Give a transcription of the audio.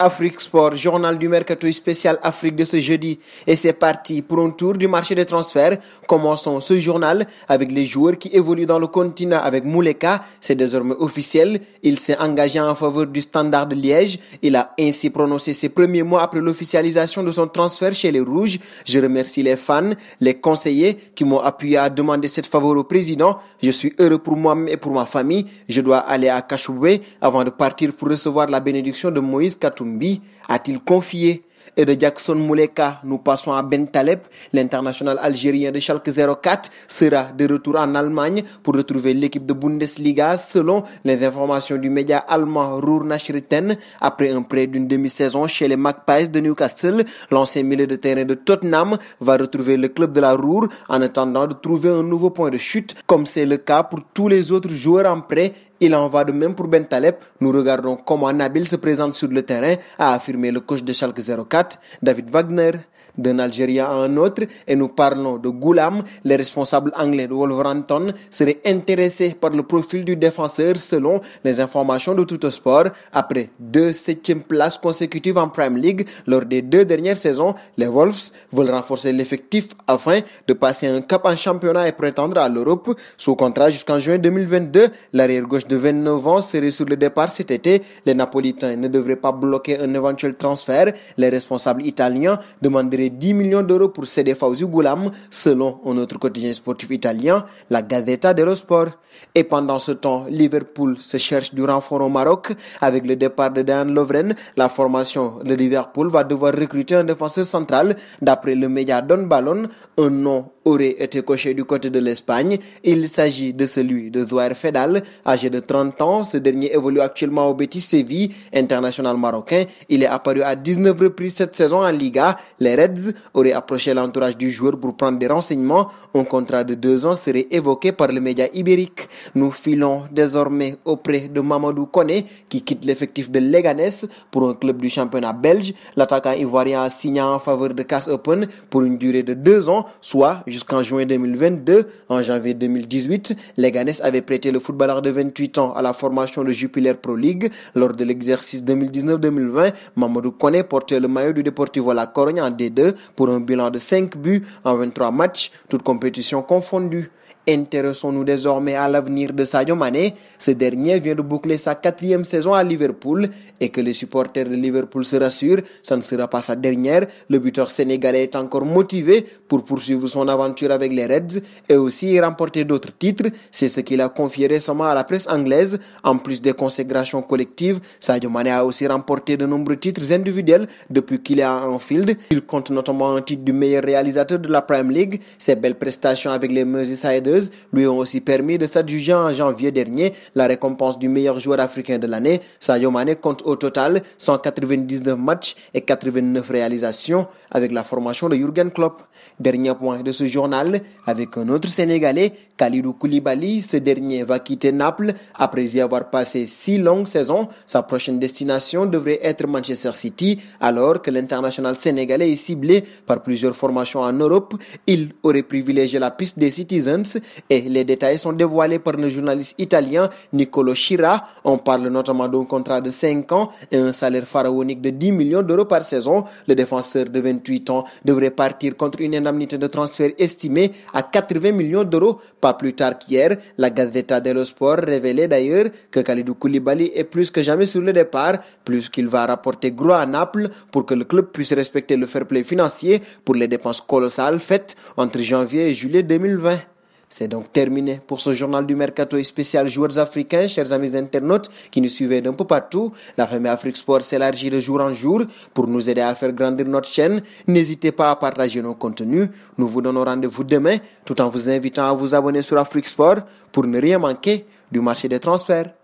Afrique Sport, journal du mercato spécial Afrique de ce jeudi. Et c'est parti pour un tour du marché des transferts. Commençons ce journal avec les joueurs qui évoluent dans le continent avec Mouleka. C'est désormais officiel. Il s'est engagé en faveur du Standard de Liège. Il a ainsi prononcé ses premiers mots après l'officialisation de son transfert chez les Rouges. Je remercie les fans, les conseillers qui m'ont appuyé à demander cette faveur au président. Je suis heureux pour moi-même et pour ma famille. Je dois aller à Kachoué avant de partir pour recevoir la bénédiction de Moïse Katoum a-t-il confié et de Jackson Mouleka, nous passons à Ben Taleb. L'international algérien de Schalke 04 sera de retour en Allemagne pour retrouver l'équipe de Bundesliga selon les informations du média allemand Ruhr Nachrichten. Après un prêt d'une demi-saison chez les Magpies de Newcastle, l'ancien milieu de terrain de Tottenham va retrouver le club de la Ruhr en attendant de trouver un nouveau point de chute comme c'est le cas pour tous les autres joueurs en prêt il en va de même pour Ben Taleb. Nous regardons comment Nabil se présente sur le terrain, a affirmé le coach de Schalke 04, David Wagner. D'un Algérien à un autre, et nous parlons de Goulam, les responsables anglais de Wolverhampton seraient intéressés par le profil du défenseur selon les informations de tout sport. Après deux septièmes places consécutives en Prime League lors des deux dernières saisons, les Wolves veulent renforcer l'effectif afin de passer un cap en championnat et prétendre à l'Europe. Sous contrat jusqu'en juin 2022, l'arrière-gauche de 29 ans serait sur le départ cet été. Les Napolitains ne devraient pas bloquer un éventuel transfert. Les responsables italiens demanderaient 10 millions d'euros pour céder Fauzi Goulam, selon un autre quotidien sportif italien, la Gazzetta dello Sport. Et pendant ce temps, Liverpool se cherche du renfort au Maroc. Avec le départ de Dan Lovren, la formation de Liverpool va devoir recruter un défenseur central. D'après le média Don Ballon, un nom aurait été coché du côté de l'Espagne. Il s'agit de celui de Zouair Fedal, âgé de 30 ans. Ce dernier évolue actuellement au Betis Séville, international marocain. Il est apparu à 19 reprises cette saison en Liga. Les Reds auraient approché l'entourage du joueur pour prendre des renseignements. Un contrat de deux ans serait évoqué par le média ibérique. Nous filons désormais auprès de Mamadou Kone, qui quitte l'effectif de Leganés pour un club du championnat belge. L'attaquant ivoirien a signé en faveur de Cass Open pour une durée de deux ans, soit jusqu'en juin 2022. En janvier 2018, Leganes avait prêté le footballeur de 28 à la formation de Jupiler Pro League lors de l'exercice 2019-2020. Mamadou Kone portait le maillot du Deportivo La Corogne en D2 pour un bilan de 5 buts en 23 matchs, toutes compétitions confondues. Intéressons-nous désormais à l'avenir de Sadio Mané. Ce dernier vient de boucler sa quatrième saison à Liverpool et que les supporters de Liverpool se rassurent, ça ne sera pas sa dernière. Le buteur sénégalais est encore motivé pour poursuivre son aventure avec les Reds et aussi remporter d'autres titres. C'est ce qu'il a confié récemment à la presse anglaise. En plus des consécrations collectives, Sadio Mané a aussi remporté de nombreux titres individuels depuis qu'il est à Anfield. Il compte notamment un titre du meilleur réalisateur de la Prime League. Ses belles prestations avec les Merseyside lui ont aussi permis de s'adjuger en janvier dernier la récompense du meilleur joueur africain de l'année. Sadio compte au total 199 matchs et 89 réalisations avec la formation de Jurgen Klopp. Dernier point de ce journal avec un autre Sénégalais, Kalidou Koulibaly. Ce dernier va quitter Naples après y avoir passé six longues saisons. Sa prochaine destination devrait être Manchester City alors que l'international sénégalais est ciblé par plusieurs formations en Europe. Il aurait privilégié la piste des Citizens et les détails sont dévoilés par le journaliste italien Nicolo Chira. On parle notamment d'un contrat de 5 ans et un salaire pharaonique de 10 millions d'euros par saison. Le défenseur de 28 ans devrait partir contre une indemnité de transfert estimée à 80 millions d'euros pas plus tard qu'hier. La Gazzetta dello Sport révélait d'ailleurs que Khalidou Koulibaly est plus que jamais sur le départ, plus qu'il va rapporter gros à Naples pour que le club puisse respecter le fair play financier pour les dépenses colossales faites entre janvier et juillet 2020. C'est donc terminé pour ce journal du mercato et spécial joueurs africains, chers amis internautes qui nous suivaient d'un peu partout. La famille Afrique Sport s'élargit de jour en jour. Pour nous aider à faire grandir notre chaîne, n'hésitez pas à partager nos contenus. Nous vous donnons rendez-vous demain tout en vous invitant à vous abonner sur Afrique Sport pour ne rien manquer du marché des transferts.